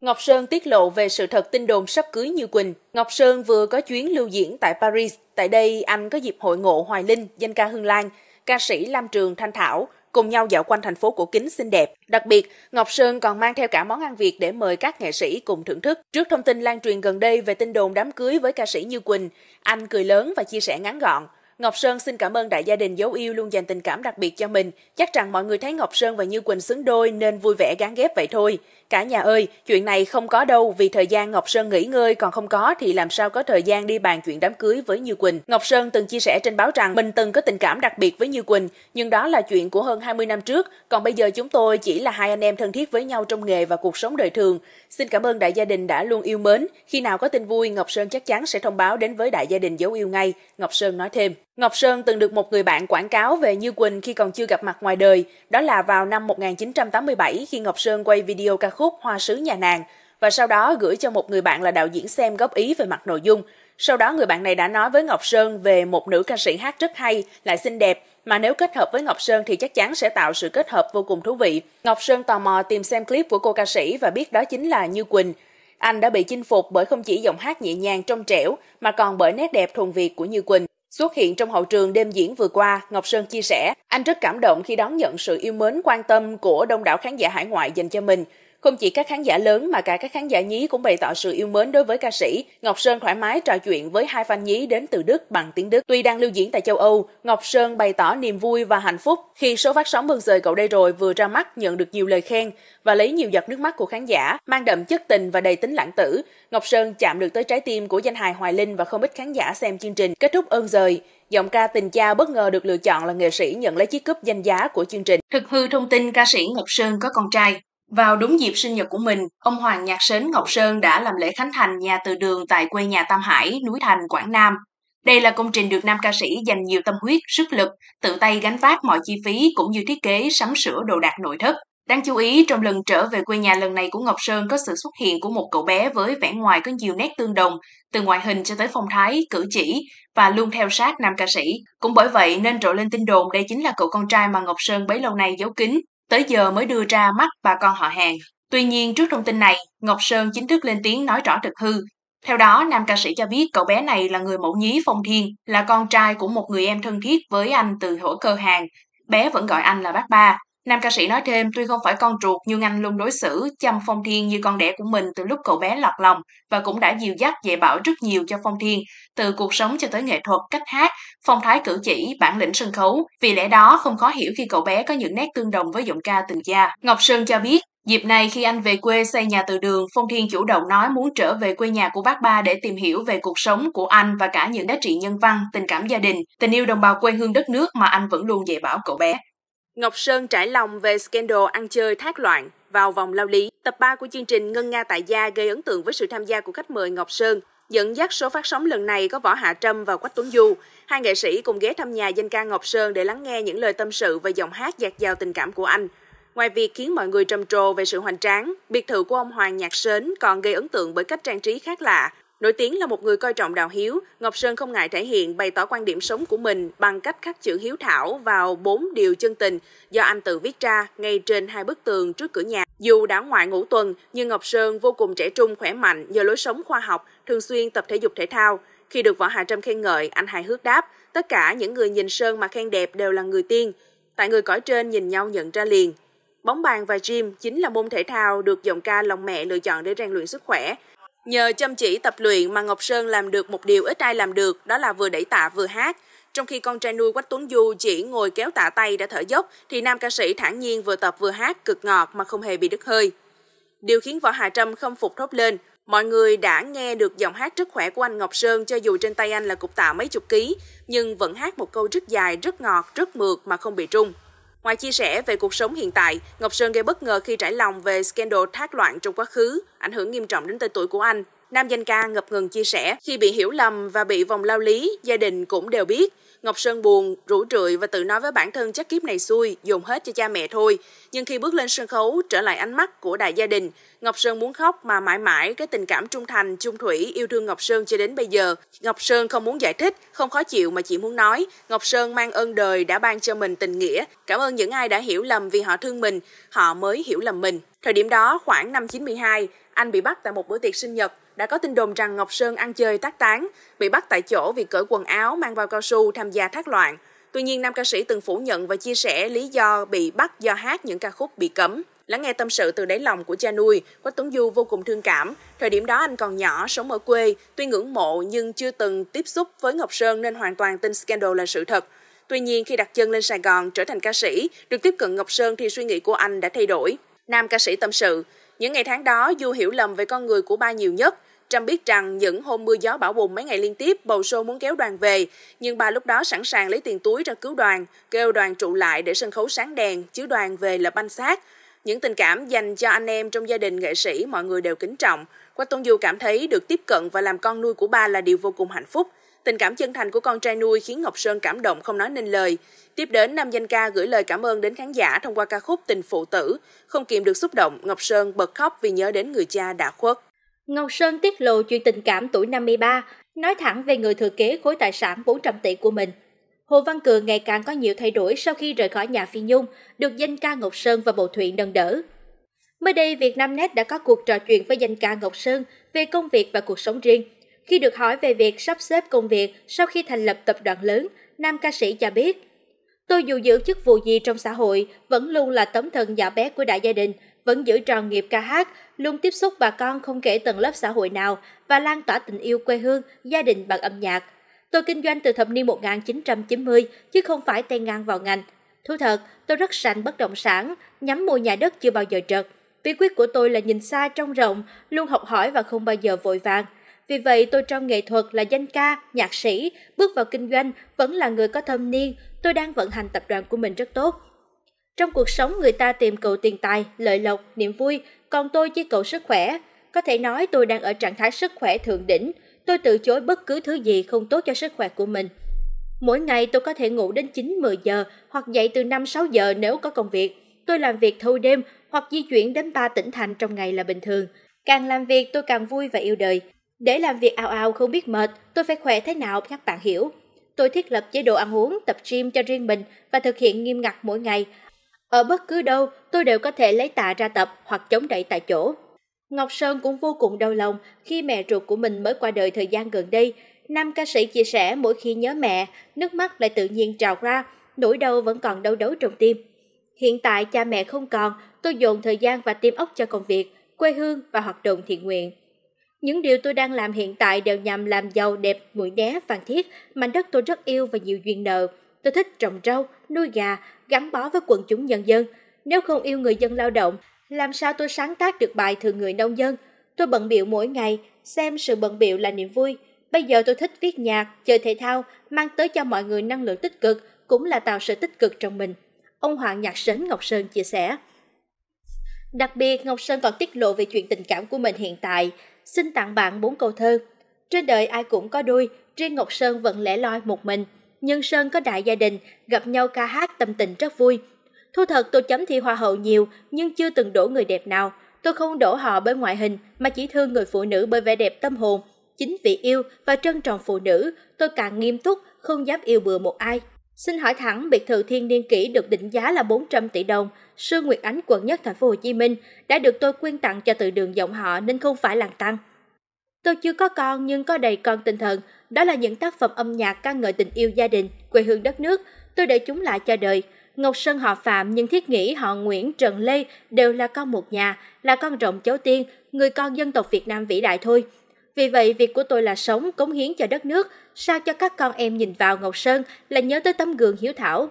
Ngọc Sơn tiết lộ về sự thật tin đồn sắp cưới Như Quỳnh. Ngọc Sơn vừa có chuyến lưu diễn tại Paris. Tại đây, anh có dịp hội ngộ Hoài Linh, danh ca Hương Lan, ca sĩ Lam Trường Thanh Thảo, cùng nhau dạo quanh thành phố cổ kính xinh đẹp. Đặc biệt, Ngọc Sơn còn mang theo cả món ăn Việt để mời các nghệ sĩ cùng thưởng thức. Trước thông tin lan truyền gần đây về tin đồn đám cưới với ca sĩ Như Quỳnh, anh cười lớn và chia sẻ ngắn gọn. Ngọc Sơn xin cảm ơn đại gia đình dấu yêu luôn dành tình cảm đặc biệt cho mình. Chắc rằng mọi người thấy Ngọc Sơn và Như Quỳnh xứng đôi nên vui vẻ gắn ghép vậy thôi. Cả nhà ơi, chuyện này không có đâu vì thời gian Ngọc Sơn nghỉ ngơi còn không có thì làm sao có thời gian đi bàn chuyện đám cưới với Như Quỳnh. Ngọc Sơn từng chia sẻ trên báo rằng mình từng có tình cảm đặc biệt với Như Quỳnh, nhưng đó là chuyện của hơn 20 năm trước, còn bây giờ chúng tôi chỉ là hai anh em thân thiết với nhau trong nghề và cuộc sống đời thường. Xin cảm ơn đại gia đình đã luôn yêu mến, khi nào có tin vui Ngọc Sơn chắc chắn sẽ thông báo đến với đại gia đình dấu yêu ngay, Ngọc Sơn nói thêm. Ngọc Sơn từng được một người bạn quảng cáo về Như Quỳnh khi còn chưa gặp mặt ngoài đời, đó là vào năm 1987 khi Ngọc Sơn quay video ca khúc Hoa sứ nhà nàng và sau đó gửi cho một người bạn là đạo diễn xem góp ý về mặt nội dung. Sau đó người bạn này đã nói với Ngọc Sơn về một nữ ca sĩ hát rất hay, lại xinh đẹp, mà nếu kết hợp với Ngọc Sơn thì chắc chắn sẽ tạo sự kết hợp vô cùng thú vị. Ngọc Sơn tò mò tìm xem clip của cô ca sĩ và biết đó chính là Như Quỳnh. Anh đã bị chinh phục bởi không chỉ giọng hát nhẹ nhàng trong trẻo mà còn bởi nét đẹp thuần Việt của Như Quỳnh. Xuất hiện trong hậu trường đêm diễn vừa qua, Ngọc Sơn chia sẻ, anh rất cảm động khi đón nhận sự yêu mến quan tâm của đông đảo khán giả hải ngoại dành cho mình. Không chỉ các khán giả lớn mà cả các khán giả nhí cũng bày tỏ sự yêu mến đối với ca sĩ. Ngọc Sơn thoải mái trò chuyện với hai fan nhí đến từ Đức bằng tiếng Đức. Tuy đang lưu diễn tại châu Âu, Ngọc Sơn bày tỏ niềm vui và hạnh phúc khi số phát sóng Mừng rời cậu đây rồi vừa ra mắt nhận được nhiều lời khen và lấy nhiều giọt nước mắt của khán giả, mang đậm chất tình và đầy tính lãng tử. Ngọc Sơn chạm được tới trái tim của danh hài Hoài Linh và không ít khán giả xem chương trình. Kết thúc ơn rời, giọng ca tình cha bất ngờ được lựa chọn là nghệ sĩ nhận lấy chiếc cúp danh giá của chương trình. Thực hư thông tin ca sĩ Ngọc Sơn có con trai. Vào đúng dịp sinh nhật của mình, ông Hoàng Nhạc Sến Ngọc Sơn đã làm lễ khánh thành nhà từ đường tại quê nhà Tam Hải, núi Thành, Quảng Nam. Đây là công trình được nam ca sĩ dành nhiều tâm huyết, sức lực, tự tay gánh vác mọi chi phí cũng như thiết kế sắm sửa đồ đạc nội thất. Đáng chú ý, trong lần trở về quê nhà lần này của Ngọc Sơn có sự xuất hiện của một cậu bé với vẻ ngoài có nhiều nét tương đồng, từ ngoại hình cho tới phong thái, cử chỉ và luôn theo sát nam ca sĩ. Cũng bởi vậy nên rộ lên tin đồn đây chính là cậu con trai mà Ngọc Sơn bấy lâu nay giấu kín tới giờ mới đưa ra mắt bà con họ hàng. Tuy nhiên trước thông tin này, Ngọc Sơn chính thức lên tiếng nói rõ thực hư. Theo đó, nam ca sĩ cho biết cậu bé này là người mẫu nhí Phong Thiên, là con trai của một người em thân thiết với anh từ hổ cơ hàng. Bé vẫn gọi anh là bác ba. Nam ca sĩ nói thêm, tuy không phải con ruột nhưng anh luôn đối xử chăm Phong Thiên như con đẻ của mình từ lúc cậu bé lọt lòng và cũng đã dìu dắt dạy bảo rất nhiều cho Phong Thiên, từ cuộc sống cho tới nghệ thuật, cách hát, phong thái cử chỉ, bản lĩnh sân khấu. Vì lẽ đó không khó hiểu khi cậu bé có những nét tương đồng với giọng ca từ gia. Ngọc Sơn cho biết, Dịp này khi anh về quê xây nhà từ đường, Phong Thiên chủ động nói muốn trở về quê nhà của bác ba để tìm hiểu về cuộc sống của anh và cả những giá trị nhân văn, tình cảm gia đình, tình yêu đồng bào quê hương đất nước mà anh vẫn luôn dạy bảo cậu bé. Ngọc Sơn trải lòng về scandal ăn chơi thác loạn vào vòng lao lý. Tập 3 của chương trình Ngân Nga tại gia gây ấn tượng với sự tham gia của khách mời Ngọc Sơn. Dẫn dắt số phát sóng lần này có Võ Hạ Trâm và Quách Tuấn Du. Hai nghệ sĩ cùng ghé thăm nhà danh ca Ngọc Sơn để lắng nghe những lời tâm sự về giọng hát dạt dào tình cảm của anh. Ngoài việc khiến mọi người trầm trồ về sự hoành tráng, biệt thự của ông Hoàng Nhạc Sến còn gây ấn tượng bởi cách trang trí khác lạ, Nổi tiếng là một người coi trọng đạo hiếu, Ngọc Sơn không ngại thể hiện bày tỏ quan điểm sống của mình bằng cách khắc chữ hiếu thảo vào bốn điều chân tình do anh tự viết ra ngay trên hai bức tường trước cửa nhà. Dù đã ngoại ngũ tuần, nhưng Ngọc Sơn vô cùng trẻ trung, khỏe mạnh nhờ lối sống khoa học, thường xuyên tập thể dục thể thao. Khi được Võ Hà Trâm khen ngợi, anh hài hước đáp, tất cả những người nhìn Sơn mà khen đẹp đều là người tiên. Tại người cõi trên nhìn nhau nhận ra liền, Bóng bàn và gym chính là môn thể thao được giọng ca lòng mẹ lựa chọn để rèn luyện sức khỏe. Nhờ chăm chỉ tập luyện mà Ngọc Sơn làm được một điều ít ai làm được, đó là vừa đẩy tạ vừa hát. Trong khi con trai nuôi Quách Tuấn Du chỉ ngồi kéo tạ tay đã thở dốc, thì nam ca sĩ thản nhiên vừa tập vừa hát cực ngọt mà không hề bị đứt hơi. Điều khiến Võ Hà Trâm không phục thốt lên, mọi người đã nghe được giọng hát rất khỏe của anh Ngọc Sơn cho dù trên tay anh là cục tạ mấy chục ký, nhưng vẫn hát một câu rất dài, rất ngọt, rất mượt mà không bị trung. Ngoài chia sẻ về cuộc sống hiện tại, Ngọc Sơn gây bất ngờ khi trải lòng về scandal thác loạn trong quá khứ, ảnh hưởng nghiêm trọng đến tên tuổi của anh. Nam danh ca ngập ngừng chia sẻ khi bị hiểu lầm và bị vòng lao lý, gia đình cũng đều biết. Ngọc Sơn buồn, rủ rượi và tự nói với bản thân chắc kiếp này xui, dùng hết cho cha mẹ thôi. Nhưng khi bước lên sân khấu, trở lại ánh mắt của đại gia đình, Ngọc Sơn muốn khóc mà mãi mãi cái tình cảm trung thành, trung thủy yêu thương Ngọc Sơn cho đến bây giờ. Ngọc Sơn không muốn giải thích, không khó chịu mà chỉ muốn nói, Ngọc Sơn mang ơn đời đã ban cho mình tình nghĩa. Cảm ơn những ai đã hiểu lầm vì họ thương mình, họ mới hiểu lầm mình. Thời điểm đó khoảng năm 92, anh bị bắt tại một bữa tiệc sinh nhật đã có tin đồn rằng Ngọc Sơn ăn chơi tác tán, bị bắt tại chỗ vì cởi quần áo mang bao cao su tham gia thác loạn. Tuy nhiên, nam ca sĩ từng phủ nhận và chia sẻ lý do bị bắt do hát những ca khúc bị cấm. Lắng nghe tâm sự từ đáy lòng của cha nuôi, Quách Tuấn Du vô cùng thương cảm. Thời điểm đó anh còn nhỏ, sống ở quê, tuy ngưỡng mộ nhưng chưa từng tiếp xúc với Ngọc Sơn nên hoàn toàn tin scandal là sự thật. Tuy nhiên, khi đặt chân lên Sài Gòn trở thành ca sĩ, được tiếp cận Ngọc Sơn thì suy nghĩ của anh đã thay đổi. Nam ca sĩ tâm sự, những ngày tháng đó, Du hiểu lầm về con người của ba nhiều nhất. Trâm biết rằng những hôm mưa gió bão bùng mấy ngày liên tiếp, bầu sô muốn kéo đoàn về, nhưng ba lúc đó sẵn sàng lấy tiền túi ra cứu đoàn, kêu đoàn trụ lại để sân khấu sáng đèn, chứ đoàn về là banh xác. Những tình cảm dành cho anh em trong gia đình nghệ sĩ mọi người đều kính trọng. Quách tôn Du cảm thấy được tiếp cận và làm con nuôi của ba là điều vô cùng hạnh phúc. Tình cảm chân thành của con trai nuôi khiến Ngọc Sơn cảm động không nói nên lời. Tiếp đến, nam danh ca gửi lời cảm ơn đến khán giả thông qua ca khúc Tình Phụ Tử. Không kiềm được xúc động, Ngọc Sơn bật khóc vì nhớ đến người cha đã khuất. Ngọc Sơn tiết lộ chuyện tình cảm tuổi 53, nói thẳng về người thừa kế khối tài sản 400 tỷ của mình. Hồ Văn Cường ngày càng có nhiều thay đổi sau khi rời khỏi nhà Phi Nhung, được danh ca Ngọc Sơn và Bộ Thụy nâng đỡ. Mới đây, việt nam net đã có cuộc trò chuyện với danh ca Ngọc Sơn về công việc và cuộc sống riêng – khi được hỏi về việc sắp xếp công việc sau khi thành lập tập đoàn lớn, nam ca sĩ cho biết, Tôi dù giữ chức vụ gì trong xã hội, vẫn luôn là tấm thân nhỏ bé của đại gia đình, vẫn giữ tròn nghiệp ca hát, luôn tiếp xúc bà con không kể tầng lớp xã hội nào và lan tỏa tình yêu quê hương, gia đình bằng âm nhạc. Tôi kinh doanh từ thập niên 1990 chứ không phải tay ngang vào ngành. Thú thật, tôi rất sành bất động sản, nhắm mua nhà đất chưa bao giờ trật. Bí quyết của tôi là nhìn xa trong rộng, luôn học hỏi và không bao giờ vội vàng. Vì vậy, tôi trong nghệ thuật là danh ca, nhạc sĩ, bước vào kinh doanh vẫn là người có thâm niên, tôi đang vận hành tập đoàn của mình rất tốt. Trong cuộc sống người ta tìm cầu tiền tài, lợi lộc, niềm vui, còn tôi chỉ cầu sức khỏe. Có thể nói tôi đang ở trạng thái sức khỏe thượng đỉnh, tôi từ chối bất cứ thứ gì không tốt cho sức khỏe của mình. Mỗi ngày tôi có thể ngủ đến chín mười giờ hoặc dậy từ năm sáu giờ nếu có công việc. Tôi làm việc thâu đêm hoặc di chuyển đến ba tỉnh thành trong ngày là bình thường. Càng làm việc tôi càng vui và yêu đời. Để làm việc ao ao không biết mệt, tôi phải khỏe thế nào các bạn hiểu. Tôi thiết lập chế độ ăn uống, tập gym cho riêng mình và thực hiện nghiêm ngặt mỗi ngày. Ở bất cứ đâu, tôi đều có thể lấy tạ ra tập hoặc chống đẩy tại chỗ. Ngọc Sơn cũng vô cùng đau lòng khi mẹ ruột của mình mới qua đời thời gian gần đây. Nam ca sĩ chia sẻ mỗi khi nhớ mẹ, nước mắt lại tự nhiên trào ra, nỗi đau vẫn còn đau đớn trong tim. Hiện tại cha mẹ không còn, tôi dồn thời gian và tiêm ốc cho công việc, quê hương và hoạt động thiện nguyện. Những điều tôi đang làm hiện tại đều nhằm làm giàu đẹp mũi né Phan Thiết, mảnh đất tôi rất yêu và nhiều duyên nợ. Tôi thích trồng rau, nuôi gà, gắn bó với quần chúng nhân dân. Nếu không yêu người dân lao động, làm sao tôi sáng tác được bài thường người nông dân? Tôi bận biểu mỗi ngày, xem sự bận biểu là niềm vui. Bây giờ tôi thích viết nhạc, chơi thể thao, mang tới cho mọi người năng lượng tích cực, cũng là tạo sự tích cực trong mình. Ông Hoàng nhạc sến Ngọc Sơn chia sẻ. Đặc biệt, Ngọc Sơn còn tiết lộ về chuyện tình cảm của mình hiện tại xin tặng bạn bốn câu thơ. Trên đời ai cũng có đuôi riêng Ngọc Sơn vẫn lẻ loi một mình. Nhưng Sơn có đại gia đình, gặp nhau ca hát tâm tình rất vui. Thu thật tôi chấm thi hoa hậu nhiều nhưng chưa từng đổ người đẹp nào. Tôi không đổ họ bởi ngoại hình mà chỉ thương người phụ nữ bởi vẻ đẹp tâm hồn. Chính vì yêu và trân trọng phụ nữ, tôi càng nghiêm túc, không dám yêu bừa một ai. Xin hỏi thẳng, biệt thự thiên niên kỷ được định giá là 400 tỷ đồng, Sương Nguyệt Ánh quận nhất thành phố Hồ Chí Minh đã được tôi quyên tặng cho từ đường giọng họ nên không phải làng tăng. Tôi chưa có con nhưng có đầy con tinh thần, đó là những tác phẩm âm nhạc ca ngợi tình yêu gia đình, quê hương đất nước, tôi để chúng lại cho đời. Ngọc Sơn họ Phạm nhưng thiết nghĩ họ Nguyễn, Trần Lê đều là con một nhà, là con rộng cháu tiên, người con dân tộc Việt Nam vĩ đại thôi. Vì vậy, việc của tôi là sống, cống hiến cho đất nước, sao cho các con em nhìn vào Ngọc Sơn là nhớ tới tấm gương hiếu thảo,